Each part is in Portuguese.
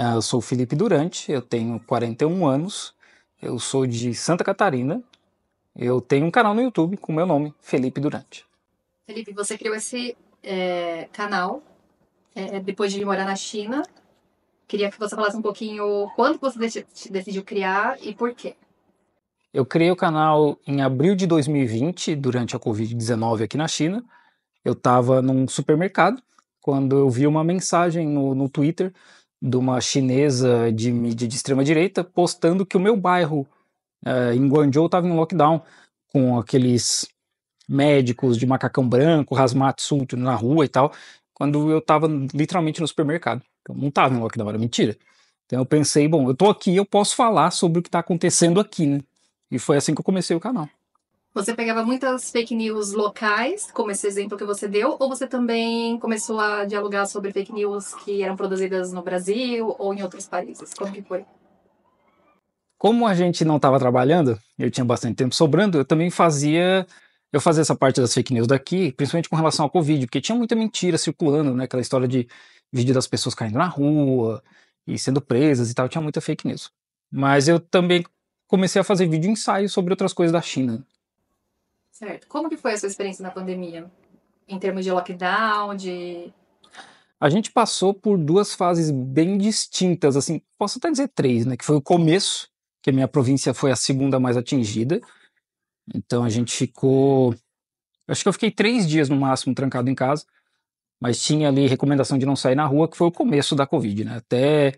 Ah, eu sou Felipe Durante, eu tenho 41 anos, eu sou de Santa Catarina, eu tenho um canal no YouTube com meu nome, Felipe Durante. Felipe, você criou esse é, canal é, depois de morar na China. Queria que você falasse um pouquinho quando você decidiu criar e por quê. Eu criei o canal em abril de 2020, durante a Covid-19 aqui na China. Eu estava num supermercado quando eu vi uma mensagem no, no Twitter de uma chinesa de mídia de extrema direita postando que o meu bairro é, em Guangzhou estava em lockdown com aqueles médicos de macacão branco, rasmato sulto na rua e tal, quando eu estava literalmente no supermercado. não estava em lockdown, era mentira. Então eu pensei, bom, eu estou aqui, eu posso falar sobre o que está acontecendo aqui, né? E foi assim que eu comecei o canal. Você pegava muitas fake news locais, como esse exemplo que você deu, ou você também começou a dialogar sobre fake news que eram produzidas no Brasil ou em outros países? Como que foi? Como a gente não estava trabalhando, eu tinha bastante tempo sobrando, eu também fazia eu fazia essa parte das fake news daqui, principalmente com relação ao Covid, porque tinha muita mentira circulando, né? Aquela história de vídeo das pessoas caindo na rua e sendo presas e tal, tinha muita fake news. Mas eu também comecei a fazer vídeo ensaio sobre outras coisas da China, Certo. Como que foi a sua experiência na pandemia? Em termos de lockdown, de... A gente passou por duas fases bem distintas, assim, posso até dizer três, né? Que foi o começo, que a minha província foi a segunda mais atingida. Então a gente ficou. Acho que eu fiquei três dias no máximo trancado em casa, mas tinha ali recomendação de não sair na rua, que foi o começo da Covid, né? Até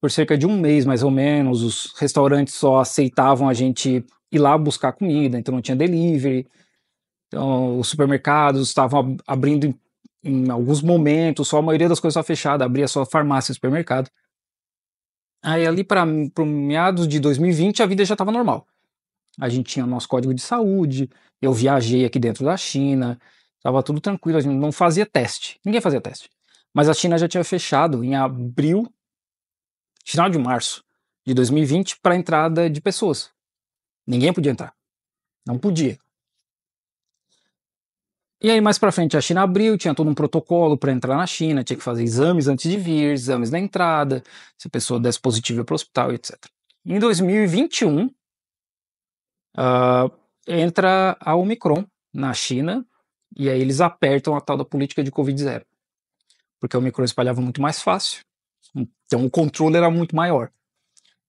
por cerca de um mês mais ou menos, os restaurantes só aceitavam a gente ir lá buscar comida, então não tinha delivery. Então, os supermercados estavam abrindo em, em alguns momentos, só a maioria das coisas estava fechada, abria só farmácia e supermercado. Aí ali para meados de 2020 a vida já estava normal. A gente tinha o nosso código de saúde, eu viajei aqui dentro da China, estava tudo tranquilo, a gente não fazia teste, ninguém fazia teste. Mas a China já tinha fechado em abril, final de março de 2020, para entrada de pessoas. Ninguém podia entrar. Não podia. E aí mais para frente a China abriu, tinha todo um protocolo para entrar na China, tinha que fazer exames antes de vir, exames na entrada, se a pessoa desse positivo para o hospital, etc. Em 2021 uh, ah, entra a Omicron na China e aí eles apertam a tal da política de Covid zero, porque a Omicron espalhava muito mais fácil, então o controle era muito maior.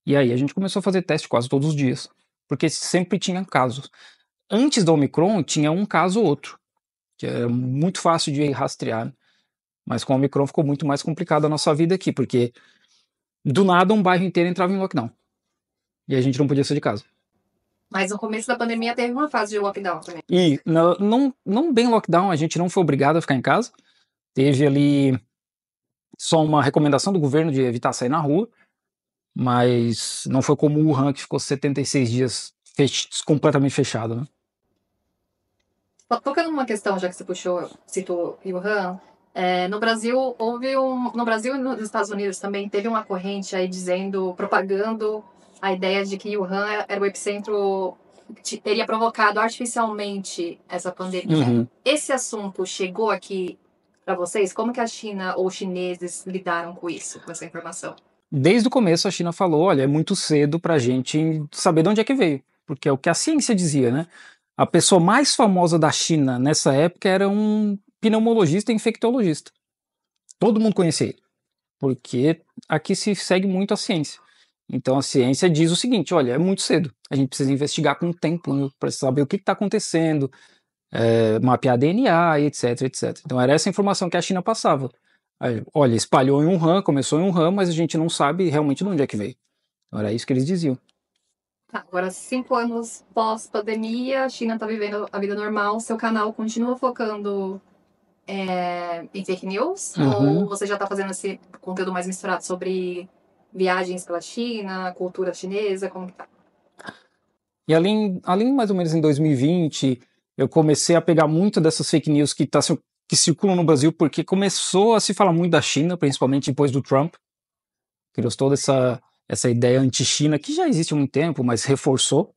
E aí a gente começou a fazer teste quase todos os dias, porque sempre tinha casos. Antes da Omicron tinha um caso ou outro que é muito fácil de rastrear, mas com o Omicron ficou muito mais complicado a nossa vida aqui, porque do nada um bairro inteiro entrava em lockdown. E a gente não podia sair de casa. Mas no começo da pandemia teve uma fase de lockdown também. E não, não, não bem lockdown, a gente não foi obrigado a ficar em casa. Teve ali só uma recomendação do governo de evitar sair na rua, mas não foi como o Wuhan que ficou 76 dias fech completamente fechado, né? Tocando uma questão, já que você puxou, citou Johan, é, no Brasil houve um, no Brasil e nos Estados Unidos também teve uma corrente aí dizendo, propagando a ideia de que Wuhan é, era o epicentro teria provocado artificialmente essa pandemia. Uhum. Esse assunto chegou aqui para vocês? Como que a China ou os chineses lidaram com isso, com essa informação? Desde o começo a China falou, olha, é muito cedo para a gente saber de onde é que veio, porque é o que a ciência dizia, né? A pessoa mais famosa da China nessa época era um pneumologista e infectologista. Todo mundo conhecia ele, porque aqui se segue muito a ciência. Então a ciência diz o seguinte: olha, é muito cedo, a gente precisa investigar com o tempo né, para saber o que está acontecendo, é, mapear DNA, etc, etc. Então era essa informação que a China passava. Aí, olha, espalhou em um RAM, começou em um RAM, mas a gente não sabe realmente de onde é que veio. Então, era isso que eles diziam. Tá, agora cinco anos pós-pandemia, a China está vivendo a vida normal. Seu canal continua focando é, em fake news? Uhum. Ou você já está fazendo esse conteúdo mais misturado sobre viagens pela China, cultura chinesa, como que tá? E além, além mais ou menos em 2020, eu comecei a pegar muito dessas fake news que, tá, que circulam no Brasil, porque começou a se falar muito da China, principalmente depois do Trump. Criou toda essa essa ideia anti-China, que já existe há muito tempo, mas reforçou.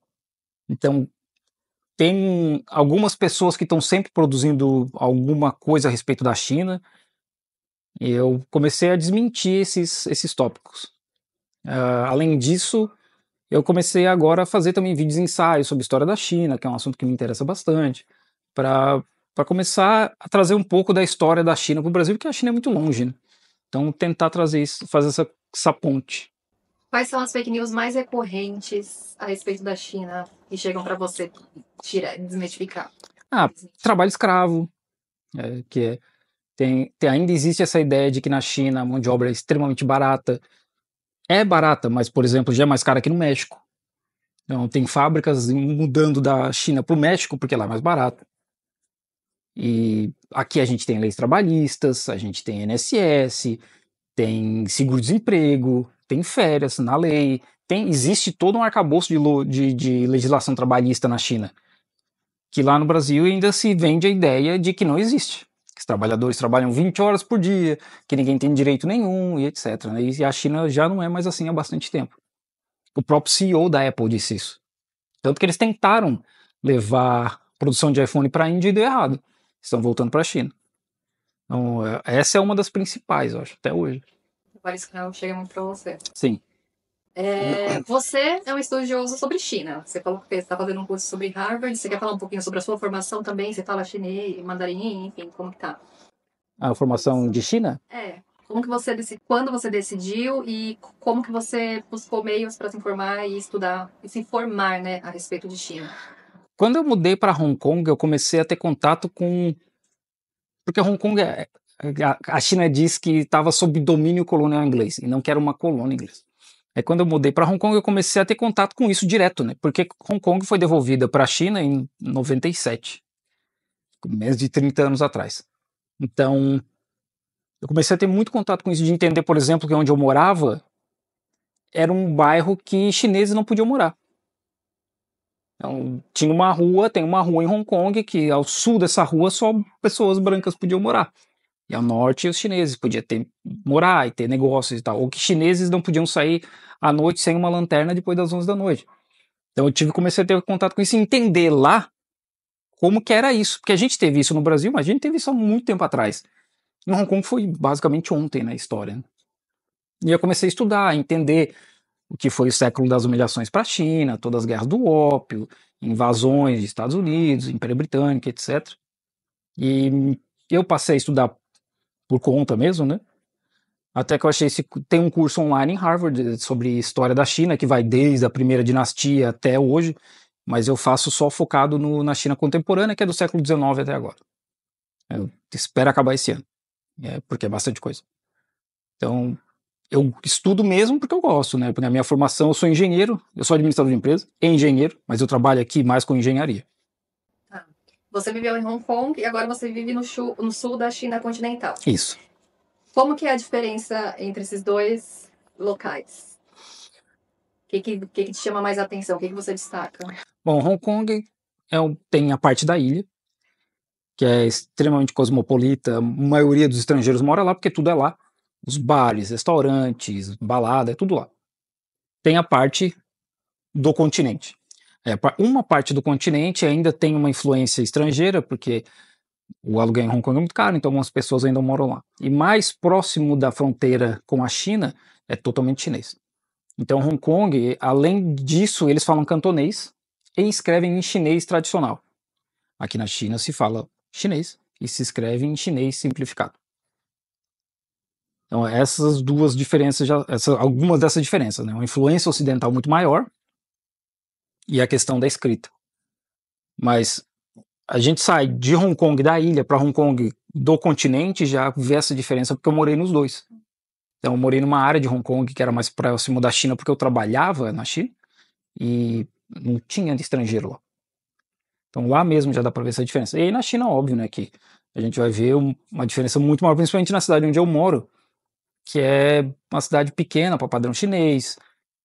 Então, tem algumas pessoas que estão sempre produzindo alguma coisa a respeito da China. E eu comecei a desmentir esses, esses tópicos. Uh, além disso, eu comecei agora a fazer também vídeos ensaios sobre a história da China, que é um assunto que me interessa bastante, para começar a trazer um pouco da história da China para o Brasil, porque a China é muito longe. Né? Então, tentar trazer isso, fazer essa, essa ponte. Quais são as fake news mais recorrentes a respeito da China que chegam para você tirar, desmistificar? Ah, trabalho escravo, é, que é, tem, tem, ainda existe essa ideia de que na China a mão de obra é extremamente barata. É barata, mas, por exemplo, já é mais cara que no México. Então, tem fábricas mudando da China para o México porque lá é mais barato. E aqui a gente tem leis trabalhistas, a gente tem NSS, tem seguro-desemprego, tem férias na lei, tem, existe todo um arcabouço de, de, de legislação trabalhista na China, que lá no Brasil ainda se vende a ideia de que não existe que os trabalhadores trabalham 20 horas por dia, que ninguém tem direito nenhum e etc. Né? E a China já não é mais assim há bastante tempo. O próprio CEO da Apple disse isso. Tanto que eles tentaram levar produção de iPhone para a Índia e deu errado. Estão voltando para a China. Então, é, essa é uma das principais, eu acho, até hoje vários que não chega muito para você. Sim. É, você é um estudioso sobre China. Você falou que está fazendo um curso sobre Harvard. Você quer falar um pouquinho sobre a sua formação também? Você fala chinês, mandarim, enfim, como que tá? A formação de China? É. Como que você decidiu, quando você decidiu e como que você buscou meios para se informar e estudar e se informar, né, a respeito de China? Quando eu mudei para Hong Kong, eu comecei a ter contato com porque Hong Kong é, a China diz que estava sob domínio colonial inglês e não que era uma colônia inglesa. É quando eu mudei para Hong Kong eu comecei a ter contato com isso direto, né? Porque Hong Kong foi devolvida para a China em 97, menos de 30 anos atrás. Então, eu comecei a ter muito contato com isso de entender, por exemplo, que onde eu morava era um bairro que chineses não podiam morar. Então, tinha uma rua, tem uma rua em Hong Kong que ao sul dessa rua só pessoas brancas podiam morar. E ao norte os chineses podiam ter, morar e ter negócios e tal. Ou que chineses não podiam sair à noite sem uma lanterna depois das 11 da noite. Então eu tive, comecei a ter contato com isso e entender lá como que era isso. Porque a gente teve isso no Brasil, mas a gente teve isso há muito tempo atrás. Em Hong Kong foi basicamente ontem na história. Né? E eu comecei a estudar, a entender o que foi o século das humilhações para a China, todas as guerras do ópio, invasões dos Estados Unidos, Império Britânico, etc. E eu passei a estudar por conta mesmo, né? Até que eu achei esse. Tem um curso online em Harvard eh, sobre história da China, que vai desde a primeira dinastia até hoje, mas eu faço só focado no, na China contemporânea, que é do século XIX até agora. É, eu espero acabar esse ano, é, porque é bastante coisa. Então, eu estudo mesmo porque eu gosto, né? Porque a minha formação, eu sou engenheiro, eu sou administrador de empresa, engenheiro, mas eu trabalho aqui mais com engenharia. Você viveu em Hong Kong e agora você vive no, chu, no sul da China continental. Isso. Como que é a diferença entre esses dois locais? O que, que, que, te chama mais atenção? O que, que você destaca? Bom, Hong Kong é, tem a parte da ilha, que é extremamente cosmopolita. A maioria dos estrangeiros mora lá porque tudo é lá. Os bares, restaurantes, balada, é tudo lá. Tem a parte do continente, é, uma parte do continente ainda tem uma influência estrangeira, porque o aluguel em Hong Kong é muito caro, então algumas pessoas ainda moram lá. E mais próximo da fronteira com a China é totalmente chinês. Então, Hong Kong, além disso, eles falam cantonês e escrevem em chinês tradicional. Aqui na China se fala chinês e se escreve em chinês simplificado. Então, essas duas diferenças, já, essa, algumas dessas diferenças, né? Uma influência ocidental muito maior e a questão da escrita. Mas a gente sai de Hong Kong, da ilha, para Hong Kong do continente, já vê essa diferença, porque eu morei nos dois. Então, eu morei numa área de Hong Kong que era mais próximo da China, porque eu trabalhava na China e não tinha estrangeiro lá. Então, lá mesmo já dá para ver essa diferença. E aí, na China, óbvio, né, que a gente vai ver uma diferença muito maior, principalmente na cidade onde eu moro, que é uma cidade pequena para padrão chinês,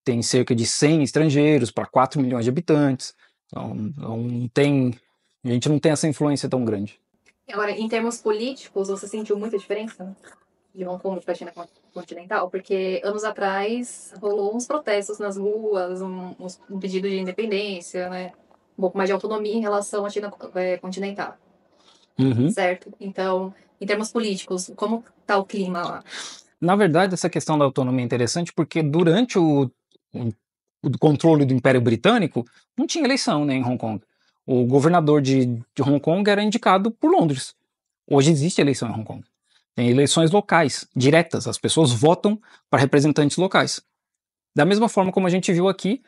tem cerca de 100 estrangeiros para 4 milhões de habitantes. Então, não tem, a gente não tem essa influência tão grande. Agora, em termos políticos, você sentiu muita diferença de Hong Kong para a China continental? Porque anos atrás rolou uns protestos nas ruas, um, um pedido de independência, né? um pouco mais de autonomia em relação à China eh, continental. Uhum. Certo? Então, em termos políticos, como está o clima lá? Na verdade, essa questão da autonomia é interessante porque durante o do controle do Império Britânico, não tinha eleição né, em Hong Kong. O governador de, de Hong Kong era indicado por Londres. Hoje existe eleição em Hong Kong. Tem eleições locais, diretas. As pessoas votam para representantes locais. Da mesma forma como a gente viu aqui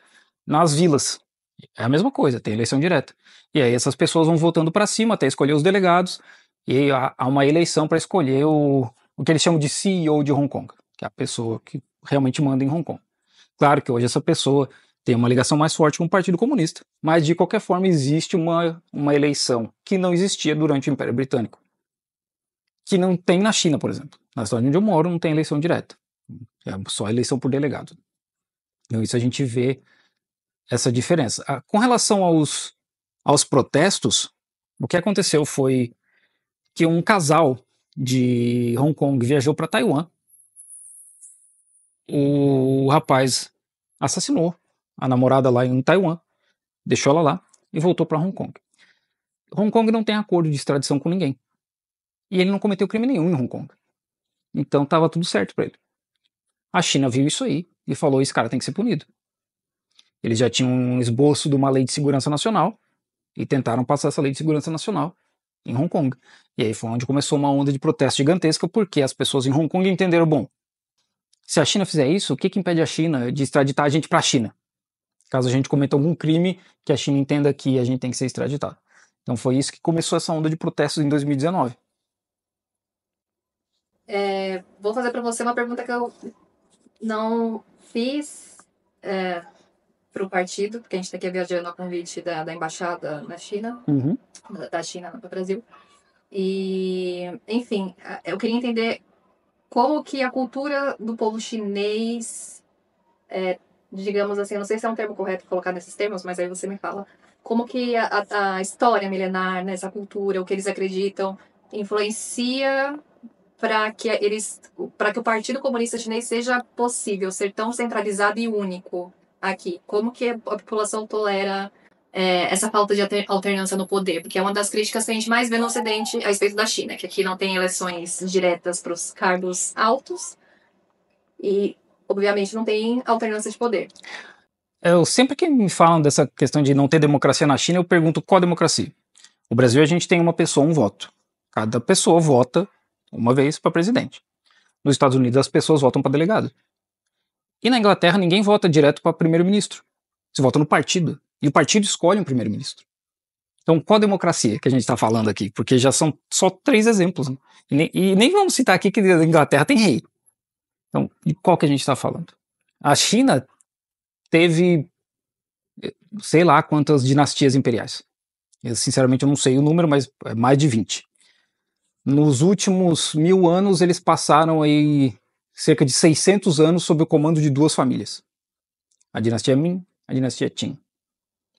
nas vilas. É a mesma coisa, tem eleição direta. E aí essas pessoas vão votando para cima até escolher os delegados. E há, há uma eleição para escolher o, o que eles chamam de CEO de Hong Kong, que é a pessoa que realmente manda em Hong Kong. Claro que hoje essa pessoa tem uma ligação mais forte com o Partido Comunista, mas de qualquer forma existe uma, uma eleição que não existia durante o Império Britânico, que não tem na China, por exemplo. Na cidade onde eu moro não tem eleição direta, é só eleição por delegado. Então isso a gente vê essa diferença. Ah, com relação aos, aos protestos, o que aconteceu foi que um casal de Hong Kong viajou para Taiwan o rapaz assassinou a namorada lá em Taiwan, deixou ela lá e voltou para Hong Kong. Hong Kong não tem acordo de extradição com ninguém. E ele não cometeu crime nenhum em Hong Kong. Então estava tudo certo para ele. A China viu isso aí e falou: esse cara tem que ser punido. Eles já tinham um esboço de uma lei de segurança nacional e tentaram passar essa lei de segurança nacional em Hong Kong. E aí foi onde começou uma onda de protesto gigantesca, porque as pessoas em Hong Kong entenderam: bom, se a China fizer isso, o que, que impede a China de extraditar a gente para a China? Caso a gente cometa algum crime que a China entenda que a gente tem que ser extraditado. Então foi isso que começou essa onda de protestos em 2019. É, vou fazer para você uma pergunta que eu não fiz é, para o partido, porque a gente está aqui viajando ao convite da, da embaixada na China, uhum. da China para o Brasil. E, enfim, eu queria entender como que a cultura do povo chinês, é, digamos assim, não sei se é um termo correto colocar nesses termos, mas aí você me fala, como que a, a história milenar, nessa cultura, o que eles acreditam, influencia para que eles, para que o Partido Comunista Chinês seja possível ser tão centralizado e único aqui? Como que a população tolera é, essa falta de alternância no poder, porque é uma das críticas que a gente mais vê no Ocidente a respeito da China, que aqui não tem eleições diretas para os cargos altos e, obviamente, não tem alternância de poder. Eu sempre que me falam dessa questão de não ter democracia na China, eu pergunto qual democracia. O Brasil a gente tem uma pessoa um voto. Cada pessoa vota uma vez para presidente. Nos Estados Unidos as pessoas votam para delegado. E na Inglaterra ninguém vota direto para primeiro-ministro. Se vota no partido. E o partido escolhe um primeiro-ministro. Então, qual democracia que a gente está falando aqui? Porque já são só três exemplos. Né? E, nem, e, nem, vamos citar aqui que a Inglaterra tem rei. Então, de qual que a gente está falando? A China teve eh, sei lá quantas dinastias imperiais. Eu, sinceramente, eu não sei o número, mas é mais de 20. Nos últimos mil anos, eles passaram aí cerca de 600 anos sob o comando de duas famílias. A dinastia Ming, a dinastia Qin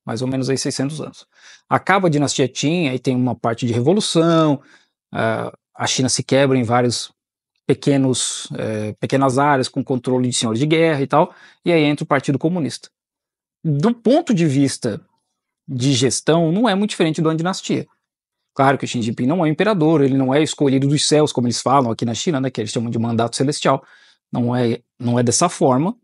mais ou menos aí 600 anos. Acaba a dinastia Qin, aí tem uma parte de revolução, a China se quebra em vários pequenos, é, pequenas áreas com controle de senhores de guerra e tal, e aí entra o Partido Comunista. Do ponto de vista de gestão, não é muito diferente de uma dinastia. Claro que o Xi Jinping não é o imperador, ele não é escolhido dos céus, como eles falam aqui na China, né, que eles chamam de mandato celestial. Não é, não é dessa forma,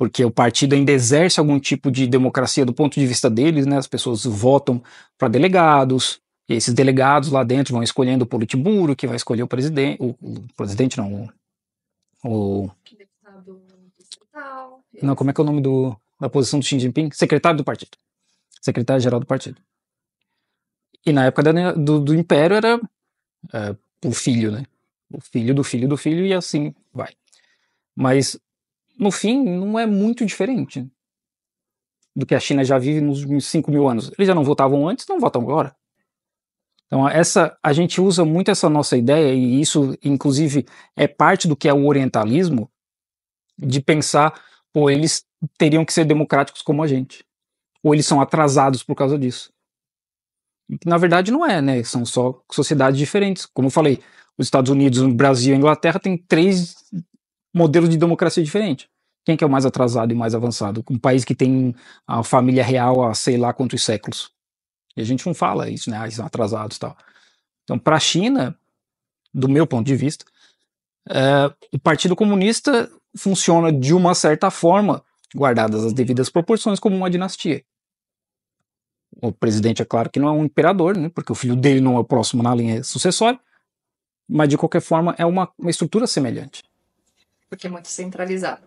porque o partido ainda exerce algum tipo de democracia do ponto de vista deles, né? As pessoas votam para delegados, e esses delegados lá dentro vão escolhendo o politburo, que vai escolher o presidente, o, o, presidente não, o, o deputado distrital. Não, como é que é o nome do, da posição do Xi Jinping? Secretário do partido. Secretário-geral do partido. E na época da, do, do, Império era é, o filho, né? O filho do filho do filho e assim vai. Mas no fim, não é muito diferente do que a China já vive nos últimos 5 mil anos. Eles já não votavam antes, não votam agora. Então, essa, a gente usa muito essa nossa ideia, e isso, inclusive, é parte do que é o orientalismo, de pensar, pô, eles teriam que ser democráticos como a gente. Ou eles são atrasados por causa disso. Na verdade, não é, né? São só sociedades diferentes. Como eu falei, os Estados Unidos, o Brasil e a Inglaterra têm três modelos de democracia diferentes. Quem é que é o mais atrasado e mais avançado? Um país que tem a família real há sei lá quantos séculos. E a gente não fala isso, né? Ah, atrasados e tal. Então, para a China, do meu ponto de vista, é, o Partido Comunista funciona de uma certa forma, guardadas as devidas proporções, como uma dinastia. O presidente, é claro que não é um imperador, né? Porque o filho dele não é o próximo na linha sucessória. Mas, de qualquer forma, é uma, uma estrutura semelhante. Porque é muito centralizado.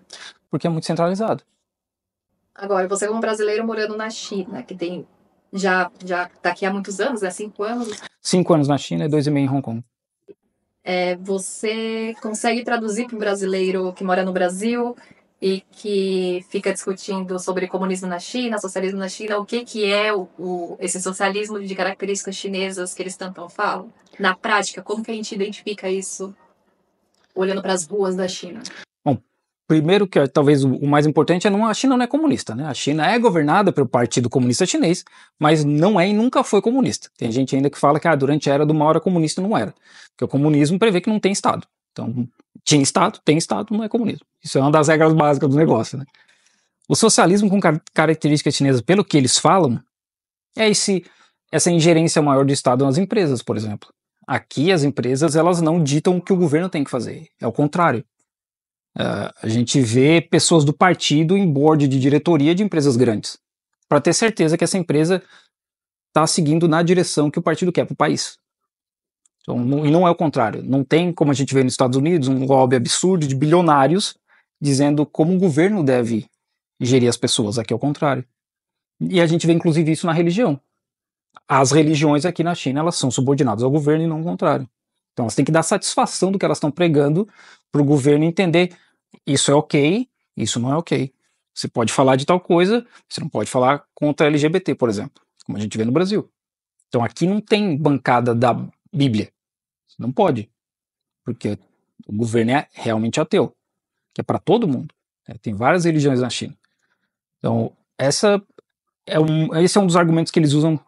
Porque é muito centralizado. Agora, você como é brasileiro morando na China, que tem já já aqui há muitos anos, né? Cinco anos. Cinco anos na China e dois e meio em Hong Kong. É, você consegue traduzir para o brasileiro que mora no Brasil e que fica discutindo sobre comunismo na China, socialismo na China, o que que é o, o esse socialismo de características chinesas que eles tanto falam? Na prática, como que a gente identifica isso? olhando para as ruas da China? Bom, primeiro que talvez o mais importante é não a China não é comunista, né? A China é governada pelo Partido Comunista Chinês, mas não é e nunca foi comunista. Tem gente ainda que fala que ah, durante a era do Mao era comunista, não era, porque o comunismo prevê que não tem Estado. Então tinha Estado, tem Estado, não é comunismo. Isso é uma das regras básicas do negócio, né? O socialismo com car características chinesas, pelo que eles falam, é esse essa ingerência maior do Estado nas empresas, por exemplo. Aqui as empresas elas não ditam o que o governo tem que fazer, é o contrário. Uh, a gente vê pessoas do partido em board de diretoria de empresas grandes, para ter certeza que essa empresa está seguindo na direção que o partido quer para o país. Então, não, e não é o contrário. Não tem, como a gente vê nos Estados Unidos, um lobby absurdo de bilionários dizendo como o governo deve gerir as pessoas. Aqui é o contrário. E a gente vê, inclusive, isso na religião as religiões aqui na China elas são subordinadas ao governo e não o contrário. Então elas têm que dar satisfação do que elas estão pregando para o governo entender isso é ok, isso não é ok. Você pode falar de tal coisa, você não pode falar contra LGBT, por exemplo, como a gente vê no Brasil. Então aqui não tem bancada da Bíblia. Você não pode, porque o governo é realmente ateu, que é para todo mundo. É, tem várias religiões na China. Então essa é um, esse é um dos argumentos que eles usam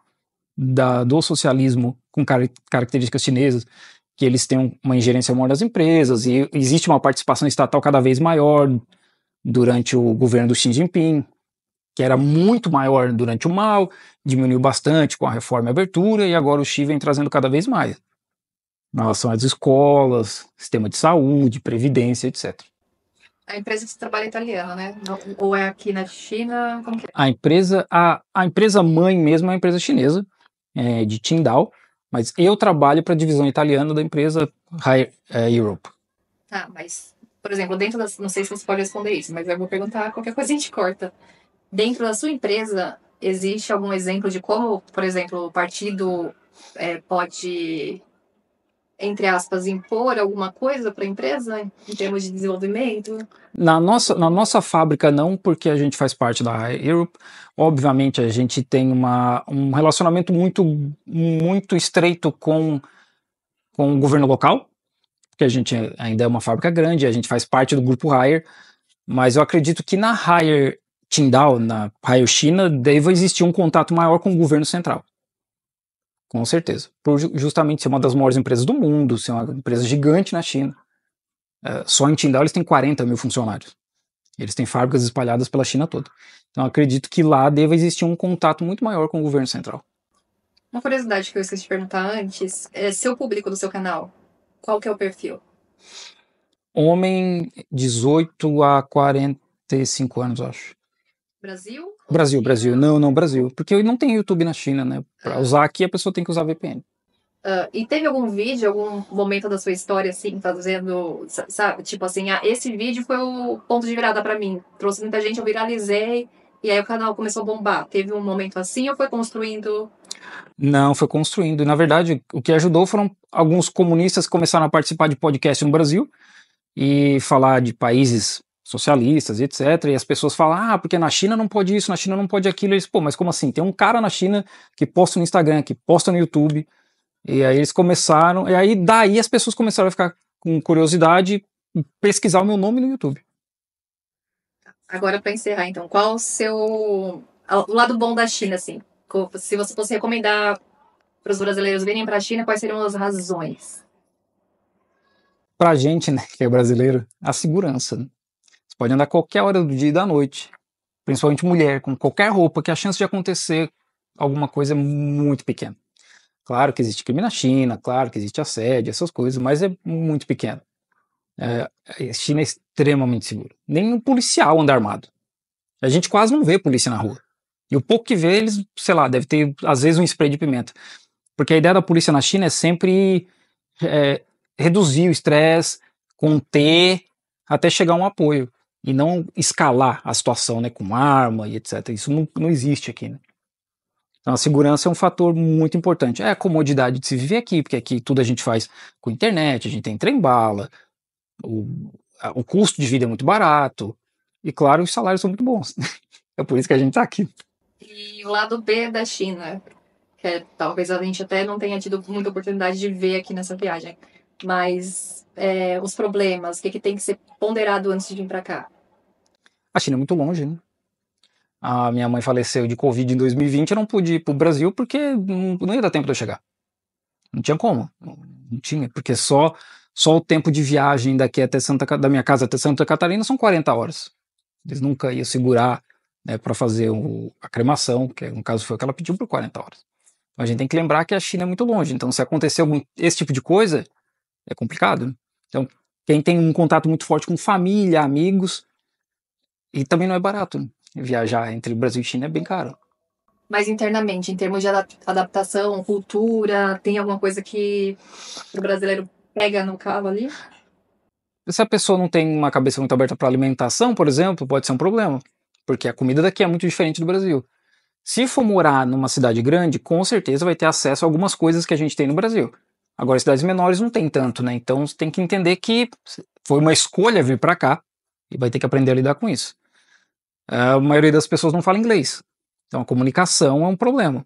da, do socialismo com car características chinesas, que eles têm uma ingerência maior das empresas e existe uma participação estatal cada vez maior durante o governo do Xi Jinping, que era muito maior durante o Mao, diminuiu bastante com a reforma e a abertura e agora o Xi vem trazendo cada vez mais. Na relação às escolas, sistema de saúde, previdência, etc. A empresa se trabalha italiana, né? Ou é aqui na China? Como que é? A empresa, a, a empresa mãe mesmo é a empresa chinesa, é, de Tindal, mas eu trabalho para a divisão italiana da empresa High é, Europe. Tá, mas, por exemplo, dentro das. Não sei se você pode responder isso, mas eu vou perguntar qualquer coisa a gente corta. Dentro da sua empresa, existe algum exemplo de como, por exemplo, o partido é, pode entre aspas, impor alguma coisa para a empresa em termos de desenvolvimento? Na nossa, na nossa fábrica, não, porque a gente faz parte da Europe. Obviamente, a gente tem uma, um relacionamento muito, muito estreito com, com o governo local, porque a gente ainda é uma fábrica grande, a gente faz parte do grupo Haier mas eu acredito que na Haier Tindal, na Haier China, deva existir um contato maior com o governo central. Com certeza. Por justamente ser uma das maiores empresas do mundo, ser uma empresa gigante na China. É, só em Qingdao eles têm 40 mil funcionários. Eles têm fábricas espalhadas pela China toda. Então acredito que lá deva existir um contato muito maior com o governo central. Uma curiosidade que eu esqueci de perguntar antes é seu público do seu canal. Qual que é o perfil? Homem 18 a 45 anos, acho. Brasil? Brasil, Brasil. Não, não, Brasil. Porque não tem YouTube na China, né? Para ah. usar aqui, a pessoa tem que usar VPN. Uh, ah, e teve algum vídeo, algum momento da sua história, assim, fazendo, sabe? Tipo assim, ah, esse vídeo foi o ponto de virada para mim. Trouxe muita gente, eu viralizei, e aí o canal começou a bombar. Teve um momento assim ou foi construindo? Não, foi construindo. E, na verdade, o que ajudou foram alguns comunistas que começaram a participar de podcast no Brasil e falar de países socialistas, etc. E as pessoas falam, ah, porque na China não pode isso, na China não pode aquilo. Eles, pô, mas como assim? Tem um cara na China que posta no Instagram, que posta no YouTube. E aí eles começaram, e aí daí as pessoas começaram a ficar com curiosidade pesquisar o meu nome no YouTube. Agora para encerrar, então, qual o seu ah, o lado bom da China, assim? Se você fosse recomendar para os brasileiros virem para a China, quais seriam as razões? Para a gente, né, que é brasileiro, a segurança. Né? Você pode andar qualquer hora do dia e da noite, principalmente mulher, com qualquer roupa, que a chance de acontecer alguma coisa é muito pequena. Claro que existe crime na China, claro que existe assédio, essas coisas, mas é muito pequeno. É, a China é extremamente segura. Nem um policial anda armado. A gente quase não vê polícia na rua. E o pouco que vê, eles, sei lá, deve ter às vezes um spray de pimenta. Porque a ideia da polícia na China é sempre é, reduzir o estresse, conter, até chegar um apoio e não escalar a situação né, com arma e etc. Isso não, não existe aqui. Né? Então a segurança é um fator muito importante. É a comodidade de se viver aqui, porque aqui tudo a gente faz com internet, a gente tem trem-bala, o, o custo de vida é muito barato, e claro, os salários são muito bons. É por isso que a gente está aqui. E o lado B da China, que é, talvez a gente até não tenha tido muita oportunidade de ver aqui nessa viagem, mas é, os problemas, o que, que tem que ser ponderado antes de vir para cá? A China é muito longe, né? A minha mãe faleceu de Covid em 2020, eu não pude ir para o Brasil porque não, não ia dar tempo de eu chegar. Não tinha como. Não tinha, porque só só o tempo de viagem daqui até Santa da minha casa até Santa Catarina são 40 horas. Eles nunca iam segurar né, para fazer o, a cremação, que no caso foi o que ela pediu por 40 horas. Então a gente tem que lembrar que a China é muito longe, então se acontecer algum, esse tipo de coisa, é complicado. Né? Então, quem tem um contato muito forte com família, amigos, e também não é barato. Né? Viajar entre Brasil e China é bem caro. Mas internamente, em termos de adaptação, cultura, tem alguma coisa que o brasileiro pega no calo ali? Se a pessoa não tem uma cabeça muito aberta para alimentação, por exemplo, pode ser um problema, porque a comida daqui é muito diferente do Brasil. Se for morar numa cidade grande, com certeza vai ter acesso a algumas coisas que a gente tem no Brasil. Agora, cidades menores não tem tanto, né? Então, você tem que entender que foi uma escolha vir para cá e vai ter que aprender a lidar com isso a maioria das pessoas não fala inglês. Então a comunicação é um problema.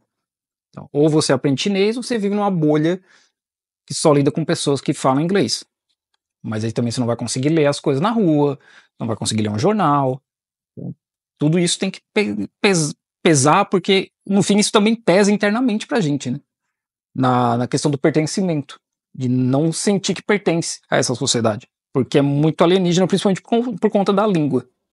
Então, ou você aprende chinês ou você vive numa bolha que só lida com pessoas que falam inglês. Mas aí também você não vai conseguir ler as coisas na rua, não vai conseguir ler um jornal. Então, tudo isso tem que pesar, porque no fim isso também pesa internamente pra gente, né? Na, na questão do pertencimento, de não sentir que pertence a essa sociedade, porque é muito alienígena, principalmente por, por conta da língua.